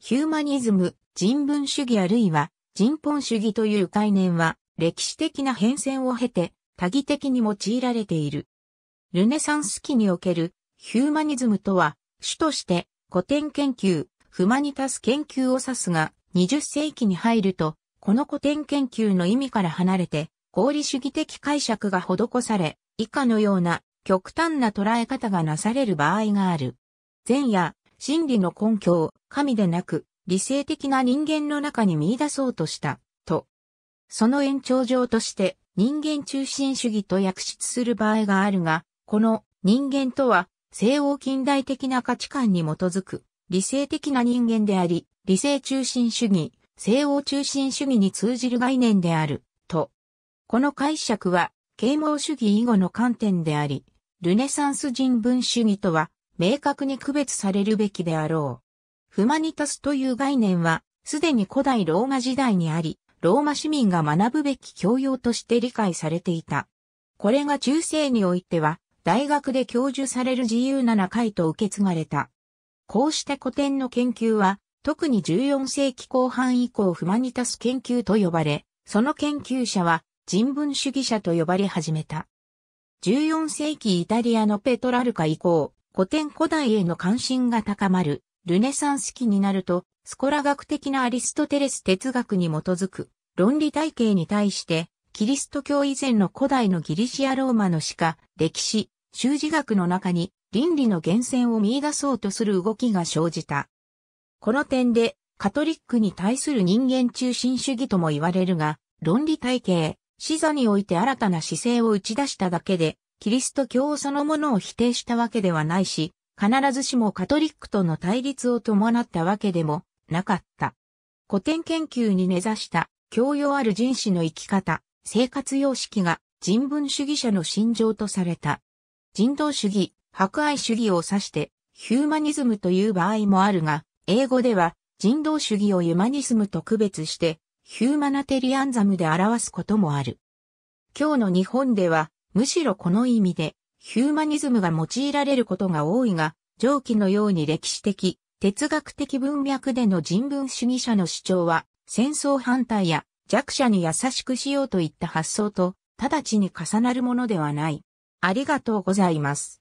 ヒューマニズム、人文主義あるいは人本主義という概念は歴史的な変遷を経て多義的に用いられている。ルネサンス期におけるヒューマニズムとは主として古典研究、フマニタス研究を指すが20世紀に入るとこの古典研究の意味から離れて合理主義的解釈が施され以下のような極端な捉え方がなされる場合がある。前夜、真理の根拠を神でなく理性的な人間の中に見出そうとした、と。その延長上として人間中心主義と訳出する場合があるが、この人間とは西欧近代的な価値観に基づく理性的な人間であり、理性中心主義、西欧中心主義に通じる概念である、と。この解釈は、啓蒙主義以後の観点であり、ルネサンス人文主義とは明確に区別されるべきであろう。フマニタスという概念は、すでに古代ローマ時代にあり、ローマ市民が学ぶべき教養として理解されていた。これが中世においては、大学で教授される自由な中会と受け継がれた。こうして古典の研究は、特に14世紀後半以降フマニタス研究と呼ばれ、その研究者は人文主義者と呼ばれ始めた。14世紀イタリアのペトラルカ以降、古典古代への関心が高まる、ルネサンス期になると、スコラ学的なアリストテレス哲学に基づく論理体系に対して、キリスト教以前の古代のギリシアローマの史家、歴史、修辞学の中に倫理の源泉を見出そうとする動きが生じた。この点で、カトリックに対する人間中心主義とも言われるが、論理体系、視座において新たな姿勢を打ち出しただけで、キリスト教そのものを否定したわけではないし、必ずしもカトリックとの対立を伴ったわけでもなかった。古典研究に根ざした教養ある人種の生き方、生活様式が人文主義者の心情とされた。人道主義、博愛主義を指してヒューマニズムという場合もあるが、英語では人道主義をユマニズムと区別してヒューマナテリアンザムで表すこともある。今日の日本ではむしろこの意味で、ヒューマニズムが用いられることが多いが、上記のように歴史的、哲学的文脈での人文主義者の主張は、戦争反対や弱者に優しくしようといった発想と、直ちに重なるものではない。ありがとうございます。